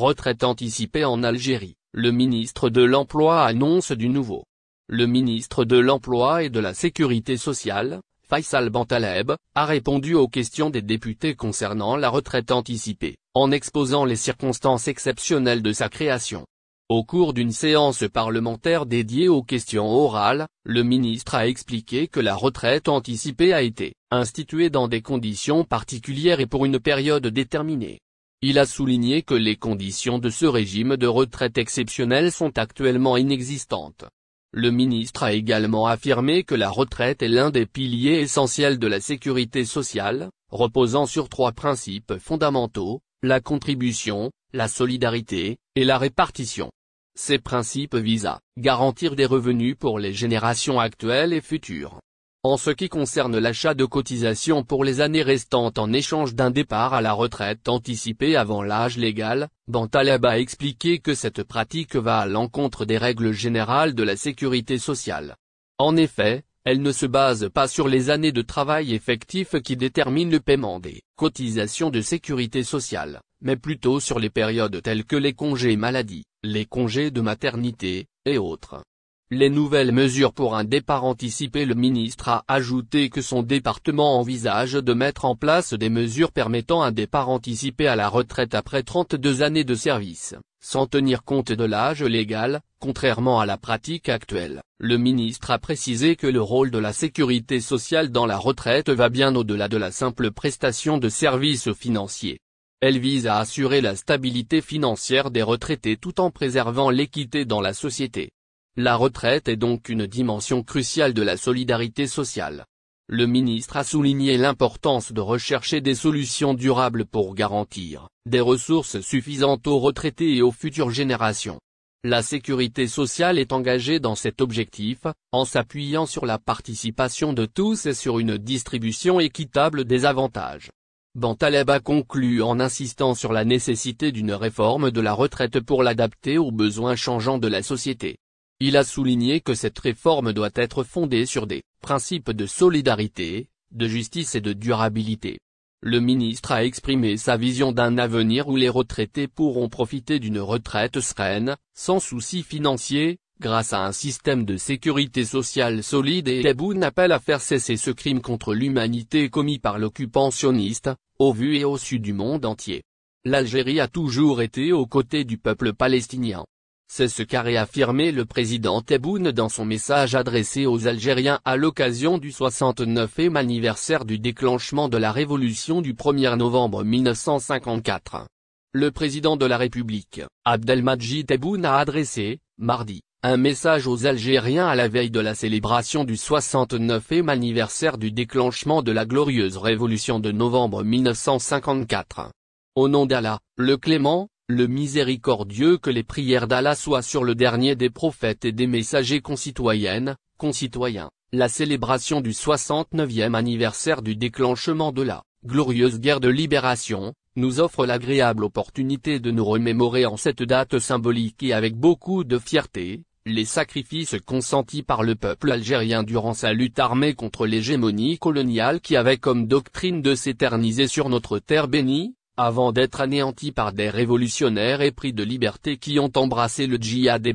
Retraite anticipée en Algérie, le ministre de l'Emploi annonce du nouveau. Le ministre de l'Emploi et de la Sécurité sociale, Faisal Bantaleb, a répondu aux questions des députés concernant la retraite anticipée, en exposant les circonstances exceptionnelles de sa création. Au cours d'une séance parlementaire dédiée aux questions orales, le ministre a expliqué que la retraite anticipée a été instituée dans des conditions particulières et pour une période déterminée. Il a souligné que les conditions de ce régime de retraite exceptionnel sont actuellement inexistantes. Le ministre a également affirmé que la retraite est l'un des piliers essentiels de la sécurité sociale, reposant sur trois principes fondamentaux, la contribution, la solidarité, et la répartition. Ces principes visent à garantir des revenus pour les générations actuelles et futures, en ce qui concerne l'achat de cotisations pour les années restantes en échange d'un départ à la retraite anticipée avant l'âge légal, Bantaleb a expliqué que cette pratique va à l'encontre des règles générales de la sécurité sociale. En effet, elle ne se base pas sur les années de travail effectif qui déterminent le paiement des cotisations de sécurité sociale, mais plutôt sur les périodes telles que les congés maladie, les congés de maternité, et autres les nouvelles mesures pour un départ anticipé Le ministre a ajouté que son département envisage de mettre en place des mesures permettant un départ anticipé à la retraite après 32 années de service, sans tenir compte de l'âge légal, contrairement à la pratique actuelle. Le ministre a précisé que le rôle de la sécurité sociale dans la retraite va bien au-delà de la simple prestation de services financiers. Elle vise à assurer la stabilité financière des retraités tout en préservant l'équité dans la société. La retraite est donc une dimension cruciale de la solidarité sociale. Le ministre a souligné l'importance de rechercher des solutions durables pour garantir des ressources suffisantes aux retraités et aux futures générations. La sécurité sociale est engagée dans cet objectif, en s'appuyant sur la participation de tous et sur une distribution équitable des avantages. Bantaleb a conclu en insistant sur la nécessité d'une réforme de la retraite pour l'adapter aux besoins changeants de la société. Il a souligné que cette réforme doit être fondée sur des principes de solidarité, de justice et de durabilité. Le ministre a exprimé sa vision d'un avenir où les retraités pourront profiter d'une retraite sereine, sans souci financier, grâce à un système de sécurité sociale solide et Tebboune appelle à faire cesser ce crime contre l'humanité commis par l'occupationniste, au vu et au sud du monde entier. L'Algérie a toujours été aux côtés du peuple palestinien. C'est ce qu'a réaffirmé le président Tebboune dans son message adressé aux Algériens à l'occasion du 69e anniversaire du déclenchement de la révolution du 1er novembre 1954. Le président de la République, Abdelmadjid Tebboune a adressé, mardi, un message aux Algériens à la veille de la célébration du 69e anniversaire du déclenchement de la glorieuse révolution de novembre 1954. Au nom d'Allah, le Clément, le miséricordieux que les prières d'Allah soient sur le dernier des prophètes et des messagers concitoyennes, concitoyens, la célébration du 69e anniversaire du déclenchement de la glorieuse guerre de libération, nous offre l'agréable opportunité de nous remémorer en cette date symbolique et avec beaucoup de fierté, les sacrifices consentis par le peuple algérien durant sa lutte armée contre l'hégémonie coloniale qui avait comme doctrine de s'éterniser sur notre terre bénie, avant d'être anéanti par des révolutionnaires épris de liberté qui ont embrassé le djihad et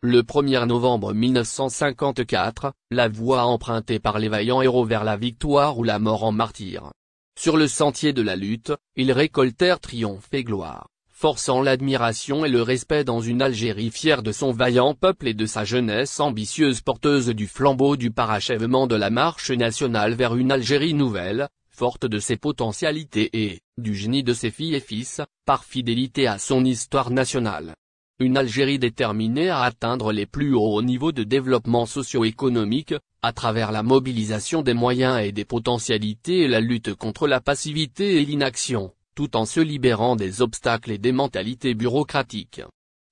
Le 1er novembre 1954, la voie empruntée par les vaillants héros vers la victoire ou la mort en martyr. Sur le sentier de la lutte, ils récoltèrent triomphe et gloire, forçant l'admiration et le respect dans une Algérie fière de son vaillant peuple et de sa jeunesse ambitieuse porteuse du flambeau du parachèvement de la marche nationale vers une Algérie nouvelle, forte de ses potentialités et, du génie de ses filles et fils, par fidélité à son histoire nationale. Une Algérie déterminée à atteindre les plus hauts niveaux de développement socio-économique, à travers la mobilisation des moyens et des potentialités et la lutte contre la passivité et l'inaction, tout en se libérant des obstacles et des mentalités bureaucratiques.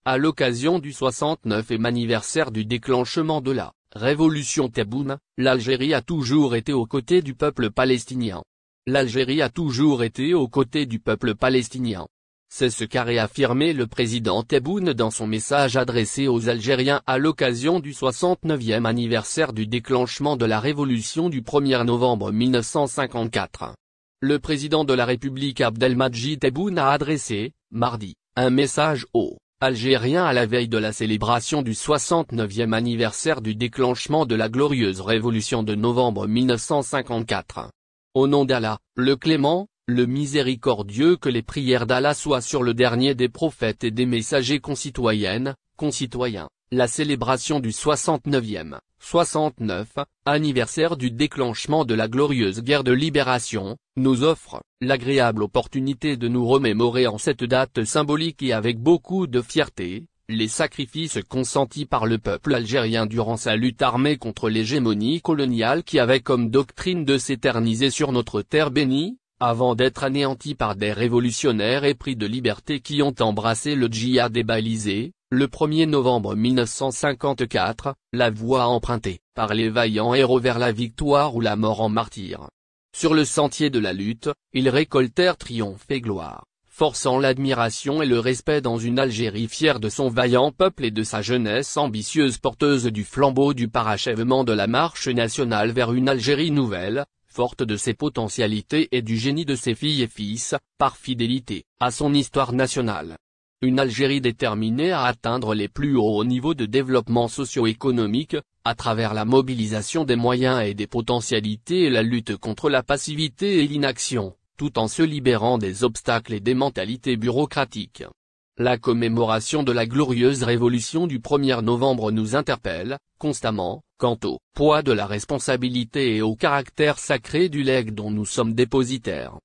À l'occasion du 69e anniversaire du déclenchement de la Révolution Taboum, l'Algérie a toujours été aux côtés du peuple palestinien l'Algérie a toujours été aux côtés du peuple palestinien. C'est ce qu'a réaffirmé le président Tebboune dans son message adressé aux Algériens à l'occasion du 69e anniversaire du déclenchement de la révolution du 1er novembre 1954. Le président de la République Abdelmadjid Tebboune a adressé, mardi, un message aux Algériens à la veille de la célébration du 69e anniversaire du déclenchement de la glorieuse révolution de novembre 1954. Au nom d'Allah, le Clément, le Miséricordieux que les prières d'Allah soient sur le dernier des prophètes et des messagers concitoyennes, concitoyens. La célébration du 69e, 69, anniversaire du déclenchement de la glorieuse guerre de libération, nous offre l'agréable opportunité de nous remémorer en cette date symbolique et avec beaucoup de fierté, les sacrifices consentis par le peuple algérien durant sa lutte armée contre l'hégémonie coloniale qui avait comme doctrine de s'éterniser sur notre terre bénie, avant d'être anéantis par des révolutionnaires épris de liberté qui ont embrassé le djihad et le 1er novembre 1954, la voie empruntée par les vaillants héros vers la victoire ou la mort en martyr. Sur le sentier de la lutte, ils récoltèrent triomphe et gloire forçant l'admiration et le respect dans une Algérie fière de son vaillant peuple et de sa jeunesse ambitieuse porteuse du flambeau du parachèvement de la marche nationale vers une Algérie nouvelle, forte de ses potentialités et du génie de ses filles et fils, par fidélité, à son histoire nationale. Une Algérie déterminée à atteindre les plus hauts niveaux de développement socio-économique, à travers la mobilisation des moyens et des potentialités et la lutte contre la passivité et l'inaction tout en se libérant des obstacles et des mentalités bureaucratiques. La commémoration de la glorieuse révolution du 1er novembre nous interpelle, constamment, quant au poids de la responsabilité et au caractère sacré du legs dont nous sommes dépositaires.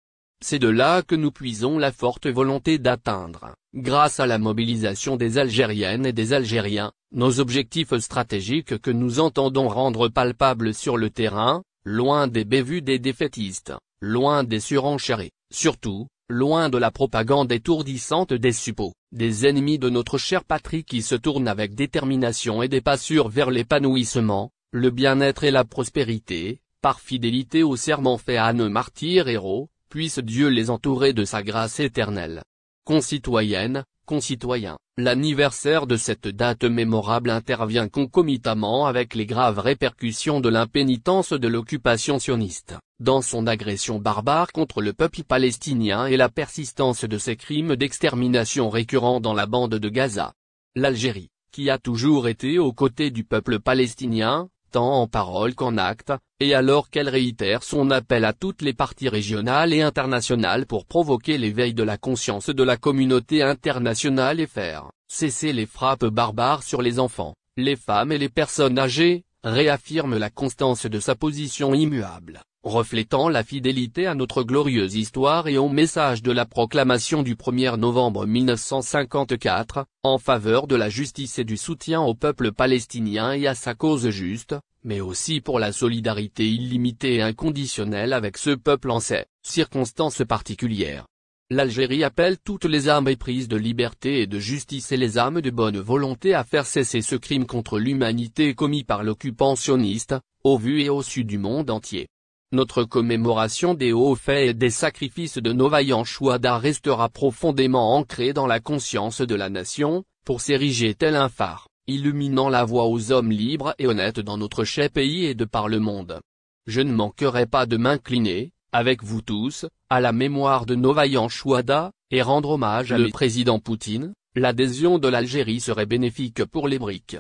C'est de là que nous puisons la forte volonté d'atteindre, grâce à la mobilisation des Algériennes et des Algériens, nos objectifs stratégiques que nous entendons rendre palpables sur le terrain, loin des bévues des défaitistes. Loin des surenchérés, surtout, loin de la propagande étourdissante des suppôts, des ennemis de notre chère patrie qui se tournent avec détermination et des pas sûrs vers l'épanouissement, le bien-être et la prospérité, par fidélité au serment fait à nos martyrs héros, puisse Dieu les entourer de sa grâce éternelle. Concitoyennes, concitoyens. L'anniversaire de cette date mémorable intervient concomitamment avec les graves répercussions de l'impénitence de l'occupation sioniste, dans son agression barbare contre le peuple palestinien et la persistance de ses crimes d'extermination récurrents dans la bande de Gaza. L'Algérie, qui a toujours été aux côtés du peuple palestinien, tant en parole qu'en acte, et alors qu'elle réitère son appel à toutes les parties régionales et internationales pour provoquer l'éveil de la conscience de la communauté internationale et faire cesser les frappes barbares sur les enfants, les femmes et les personnes âgées, réaffirme la constance de sa position immuable, reflétant la fidélité à notre glorieuse histoire et au message de la proclamation du 1er novembre 1954, en faveur de la justice et du soutien au peuple palestinien et à sa cause juste, mais aussi pour la solidarité illimitée et inconditionnelle avec ce peuple en ces circonstances particulières. L'Algérie appelle toutes les âmes éprises de liberté et de justice et les âmes de bonne volonté à faire cesser ce crime contre l'humanité commis par l'occupant sioniste, au vu et au su du monde entier. Notre commémoration des hauts faits et des sacrifices de nos vaillants Chouada restera profondément ancrée dans la conscience de la nation, pour s'ériger tel un phare, illuminant la voie aux hommes libres et honnêtes dans notre cher pays et de par le monde. Je ne manquerai pas de m'incliner, avec vous tous, à la mémoire de nos vaillants Chouada, et rendre hommage à le président Poutine, l'adhésion de l'Algérie serait bénéfique pour les briques.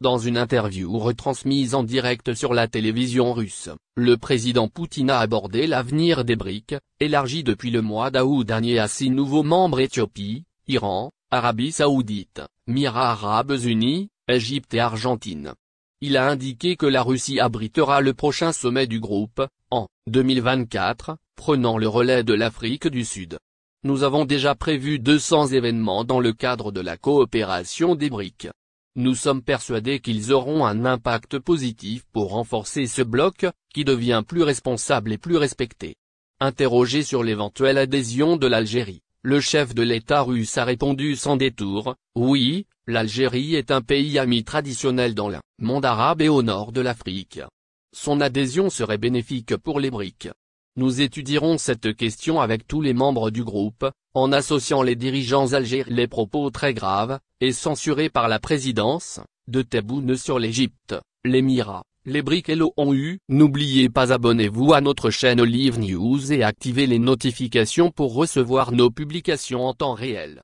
Dans une interview retransmise en direct sur la télévision russe, le président Poutine a abordé l'avenir des BRIC, élargi depuis le mois d'août dernier à six nouveaux membres Éthiopie, Iran, Arabie Saoudite, Mira Arabes Unis, Égypte et Argentine. Il a indiqué que la Russie abritera le prochain sommet du groupe, en 2024, prenant le relais de l'Afrique du Sud. Nous avons déjà prévu 200 événements dans le cadre de la coopération des BRIC. Nous sommes persuadés qu'ils auront un impact positif pour renforcer ce bloc, qui devient plus responsable et plus respecté. Interrogé sur l'éventuelle adhésion de l'Algérie, le chef de l'État russe a répondu sans détour, oui, l'Algérie est un pays ami traditionnel dans le monde arabe et au nord de l'Afrique. Son adhésion serait bénéfique pour les briques, nous étudierons cette question avec tous les membres du groupe, en associant les dirigeants algériens. Les propos très graves, et censurés par la présidence, de Taboune sur l'Égypte, l'Émirat, les briques et ont eu. N'oubliez pas abonnez-vous à notre chaîne Live News et activez les notifications pour recevoir nos publications en temps réel.